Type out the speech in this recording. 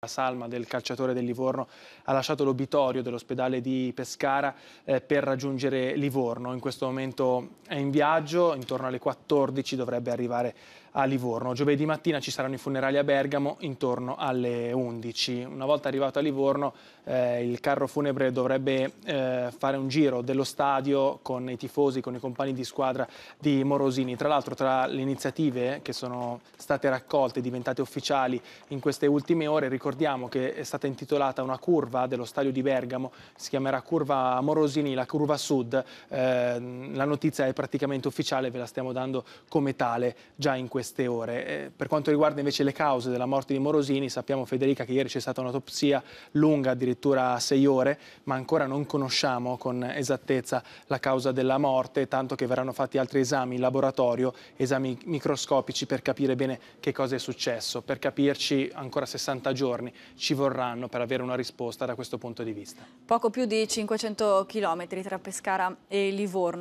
La salma del calciatore del Livorno ha lasciato l'obitorio dell'ospedale di Pescara eh, per raggiungere Livorno. In questo momento è in viaggio, intorno alle 14 dovrebbe arrivare a Livorno. Giovedì mattina ci saranno i funerali a Bergamo intorno alle 11. Una volta arrivato a Livorno eh, il carro funebre dovrebbe eh, fare un giro dello stadio con i tifosi, con i compagni di squadra di Morosini. Tra l'altro tra le iniziative che sono state raccolte diventate ufficiali in queste ultime ore, ricordiamo ricordiamo che è stata intitolata una curva dello stadio di Bergamo, si chiamerà curva Morosini, la curva sud, eh, la notizia è praticamente ufficiale, ve la stiamo dando come tale già in queste ore. Eh, per quanto riguarda invece le cause della morte di Morosini, sappiamo Federica che ieri c'è stata un'autopsia lunga, addirittura sei ore, ma ancora non conosciamo con esattezza la causa della morte, tanto che verranno fatti altri esami in laboratorio, esami microscopici per capire bene che cosa è successo. Per capirci ancora 60 giorni giorni ci vorranno per avere una risposta da questo punto di vista. Poco più di 500 chilometri tra Pescara e Livorno.